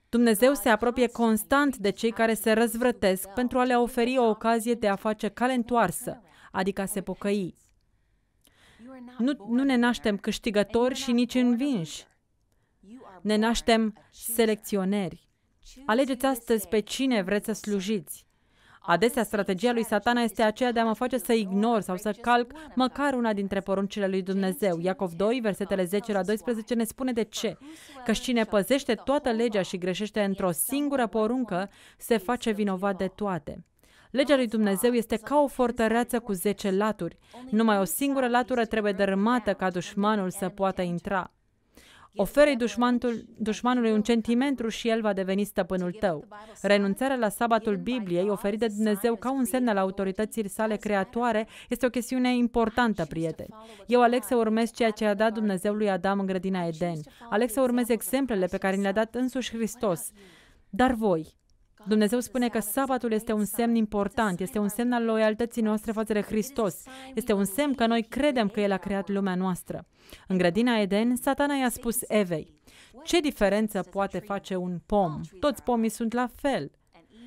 Dumnezeu se apropie constant de cei care se răzvrătesc pentru a le oferi o ocazie de a face cale întoarsă adică a se pocăi. Nu, nu ne naștem câștigători și nici învinși. Ne naștem selecționeri. Alegeți astăzi pe cine vreți să slujiți. Adesea, strategia lui satana este aceea de a mă face să ignor sau să calc măcar una dintre poruncile lui Dumnezeu. Iacov 2, versetele 10 la 12 ne spune de ce. Că cine păzește toată legea și greșește într-o singură poruncă, se face vinovat de toate. Legea lui Dumnezeu este ca o fortăreață cu zece laturi. Numai o singură latură trebuie dărâmată ca dușmanul să poată intra. Oferi dușmanului un sentimentru și el va deveni stăpânul tău. Renunțarea la sabatul Bibliei, oferit de Dumnezeu ca un semn al autorității sale creatoare, este o chestiune importantă, prieteni. Eu aleg să urmez ceea ce a dat Dumnezeu lui Adam în grădina Eden. Aleg să urmez exemplele pe care ni le-a dat însuși Hristos. Dar voi, Dumnezeu spune că sabatul este un semn important, este un semn al loialității noastre față de Hristos, este un semn că noi credem că El a creat lumea noastră. În grădina Eden, satana i-a spus Evei, ce diferență poate face un pom? Toți pomii sunt la fel.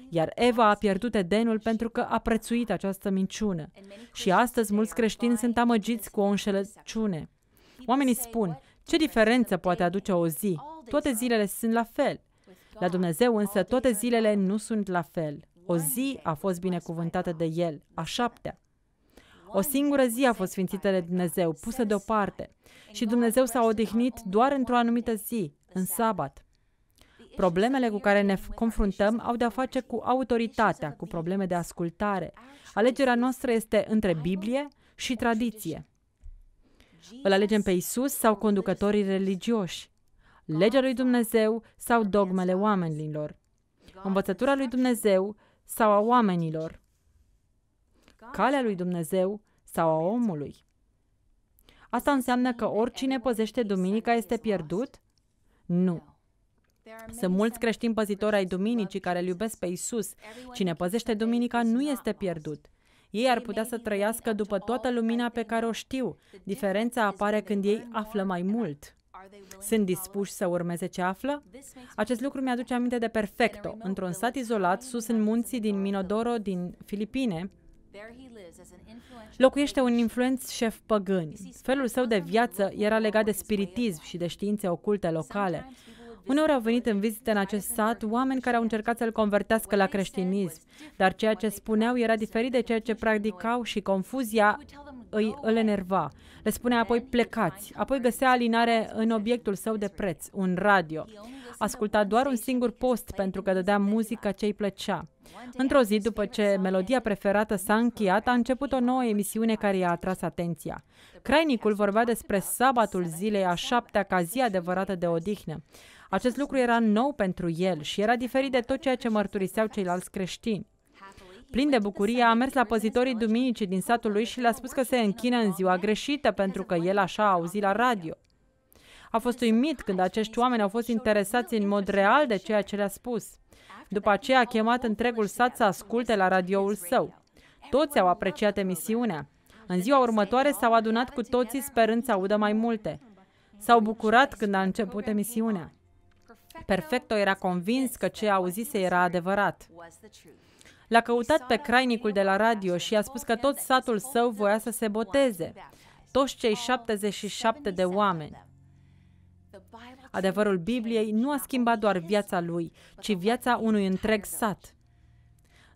Iar Eva a pierdut Edenul pentru că a prețuit această minciună. Și astăzi mulți creștini sunt amăgiți cu o înșelăciune. Oamenii spun, ce diferență poate aduce o zi? Toate zilele sunt la fel. La Dumnezeu însă toate zilele nu sunt la fel. O zi a fost binecuvântată de El, a șaptea. O singură zi a fost sfințită de Dumnezeu, pusă deoparte. Și Dumnezeu s-a odihnit doar într-o anumită zi, în sabat. Problemele cu care ne confruntăm au de-a face cu autoritatea, cu probleme de ascultare. Alegerea noastră este între Biblie și tradiție. Îl alegem pe Isus sau conducătorii religioși legea lui Dumnezeu sau dogmele oamenilor, învățătura lui Dumnezeu sau a oamenilor, calea lui Dumnezeu sau a omului. Asta înseamnă că oricine păzește duminica este pierdut? Nu. Sunt mulți creștini păzitori ai duminicii care îl iubesc pe Isus. Cine păzește duminica nu este pierdut. Ei ar putea să trăiască după toată lumina pe care o știu. Diferența apare când ei află mai mult. Sunt dispuși să urmeze ce află? Acest lucru mi-aduce aminte de Perfecto, într-un sat izolat sus în munții din Minodoro, din Filipine, Locuiește un influenț șef păgân. Felul său de viață era legat de spiritism și de științe oculte locale. Uneori au venit în vizită în acest sat oameni care au încercat să-l convertească la creștinism, dar ceea ce spuneau era diferit de ceea ce practicau și confuzia îi, îl enerva. Le spunea apoi plecați, apoi găsea alinare în obiectul său de preț, un radio. Asculta doar un singur post pentru că dădea muzica ce îi plăcea. Într-o zi, după ce melodia preferată s-a încheiat, a început o nouă emisiune care i-a atras atenția. Crainicul vorbea despre sabatul zilei a șaptea ca zi adevărată de odihnă. Acest lucru era nou pentru el și era diferit de tot ceea ce mărturiseau ceilalți creștini. Plin de bucurie, a mers la păzitorii duminicii din satul lui și le-a spus că se închină în ziua greșită pentru că el așa a auzit la radio. A fost uimit când acești oameni au fost interesați în mod real de ceea ce le-a spus. După aceea a chemat întregul sat să asculte la radioul său. Toți au apreciat emisiunea. În ziua următoare s-au adunat cu toții sperând să audă mai multe. S-au bucurat când a început emisiunea. Perfecto era convins că ce auzise era adevărat. L-a căutat pe crainicul de la radio și a spus că tot satul său voia să se boteze, toți cei 77 de oameni. Adevărul Bibliei nu a schimbat doar viața lui, ci viața unui întreg sat.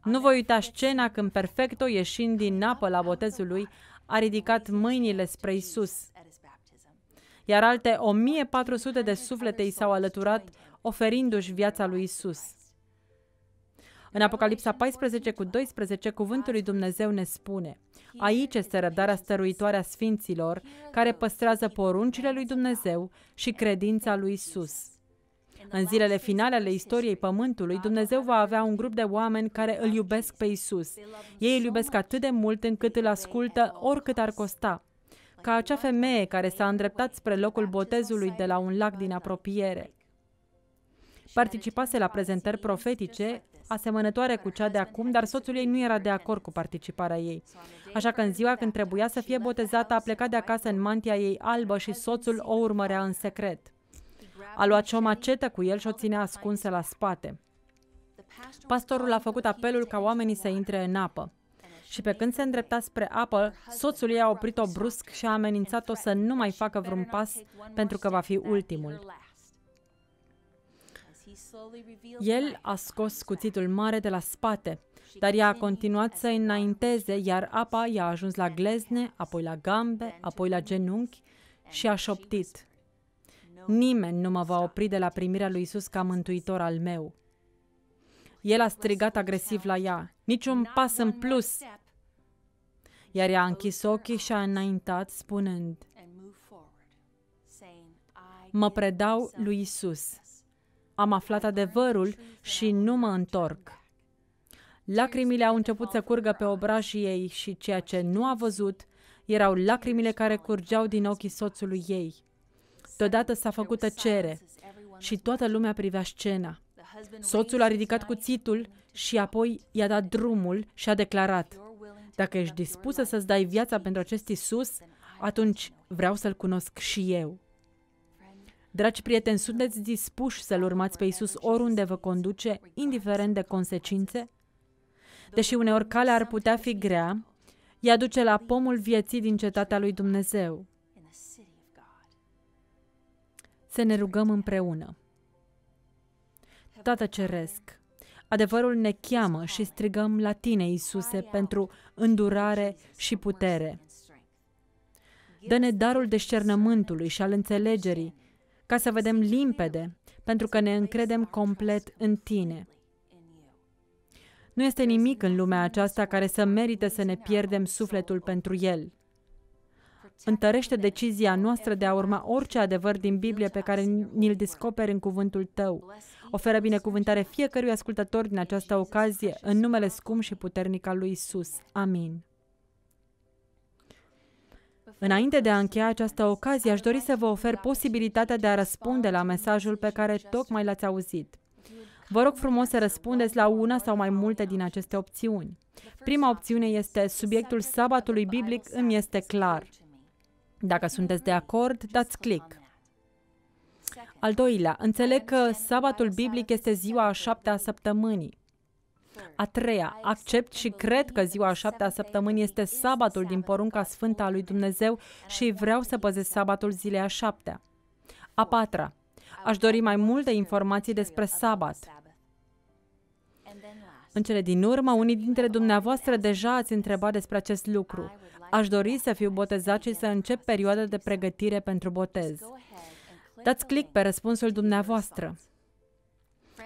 Nu voi uita scena când Perfecto, ieșind din apă la botezul lui, a ridicat mâinile spre Isus, iar alte 1400 de suflete i s-au alăturat, oferindu-și viața lui Isus. În Apocalipsa 14 cu 12, cuvântul lui Dumnezeu ne spune, Aici este răbdarea stăruitoare a sfinților, care păstrează poruncile lui Dumnezeu și credința lui Isus. În zilele finale ale istoriei Pământului, Dumnezeu va avea un grup de oameni care îl iubesc pe Isus. Ei îl iubesc atât de mult încât îl ascultă oricât ar costa. Ca acea femeie care s-a îndreptat spre locul botezului de la un lac din apropiere. Participase la prezentări profetice asemănătoare cu cea de acum, dar soțul ei nu era de acord cu participarea ei. Așa că în ziua când trebuia să fie botezată, a plecat de acasă în mantia ei albă și soțul o urmărea în secret. A luat și o macetă cu el și o ținea ascunsă la spate. Pastorul a făcut apelul ca oamenii să intre în apă. Și pe când se îndrepta spre apă, soțul ei a oprit-o brusc și a amenințat-o să nu mai facă vreun pas pentru că va fi ultimul. El a scos cuțitul mare de la spate, dar ea a continuat să înainteze, iar apa i-a ajuns la glezne, apoi la gambe, apoi la genunchi și a șoptit. Nimeni nu mă va opri de la primirea lui Isus ca mântuitor al meu. El a strigat agresiv la ea, niciun pas în plus. Iar ea a închis ochii și a înaintat spunând, Mă predau lui Isus. Am aflat adevărul și nu mă întorc. Lacrimile au început să curgă pe obrajii ei și ceea ce nu a văzut erau lacrimile care curgeau din ochii soțului ei. Deodată s-a făcut tăcere și toată lumea privea scena. Soțul a ridicat cuțitul și apoi i-a dat drumul și a declarat, dacă ești dispusă să-ți dai viața pentru acest Isus, atunci vreau să-l cunosc și eu. Dragi prieteni, sunteți dispuși să-L urmați pe Isus oriunde vă conduce, indiferent de consecințe? Deși uneori calea ar putea fi grea, ea duce la pomul vieții din cetatea lui Dumnezeu. Să ne rugăm împreună. Tată Ceresc, adevărul ne cheamă și strigăm la Tine, Iisuse, pentru îndurare și putere. Dă-ne darul discernământului și al înțelegerii ca să vedem limpede, pentru că ne încredem complet în Tine. Nu este nimic în lumea aceasta care să merite să ne pierdem sufletul pentru El. Întărește decizia noastră de a urma orice adevăr din Biblie pe care ni-l descoperi în cuvântul tău. Oferă binecuvântare fiecărui ascultător din această ocazie, în numele scump și puternic al lui Isus. Amin. Înainte de a încheia această ocazie, aș dori să vă ofer posibilitatea de a răspunde la mesajul pe care tocmai l-ați auzit. Vă rog frumos să răspundeți la una sau mai multe din aceste opțiuni. Prima opțiune este subiectul sabatului biblic îmi este clar. Dacă sunteți de acord, dați click. Al doilea, înțeleg că sabatul biblic este ziua a șaptea a săptămânii. A treia, accept și cred că ziua a șaptea săptămânii este sabatul din porunca sfântă a lui Dumnezeu și vreau să păzesc sabatul zilei a șaptea. A patra, aș dori mai multe informații despre sabat. În cele din urmă, unii dintre dumneavoastră deja ați întrebat despre acest lucru. Aș dori să fiu botezat și să încep perioada de pregătire pentru botez. Dați click pe răspunsul dumneavoastră.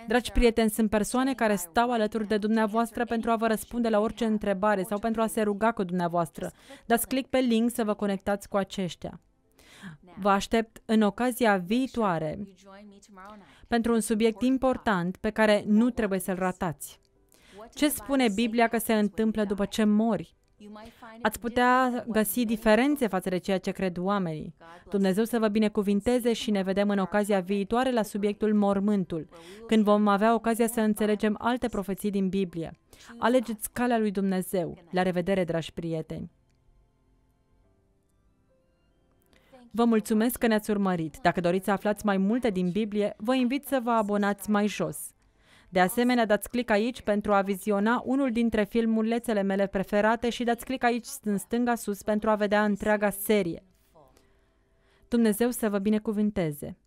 Dragi prieteni, sunt persoane care stau alături de dumneavoastră pentru a vă răspunde la orice întrebare sau pentru a se ruga cu dumneavoastră. Dați click pe link să vă conectați cu aceștia. Vă aștept în ocazia viitoare pentru un subiect important pe care nu trebuie să-l ratați. Ce spune Biblia că se întâmplă după ce mori? Ați putea găsi diferențe față de ceea ce cred oamenii. Dumnezeu să vă binecuvinteze și ne vedem în ocazia viitoare la subiectul mormântul, când vom avea ocazia să înțelegem alte profeții din Biblie. Alegeți calea lui Dumnezeu. La revedere, dragi prieteni! Vă mulțumesc că ne-ați urmărit. Dacă doriți să aflați mai multe din Biblie, vă invit să vă abonați mai jos. De asemenea, dați click aici pentru a viziona unul dintre filmulețele mele preferate și dați click aici în stânga sus pentru a vedea întreaga serie. Dumnezeu să vă binecuvânteze!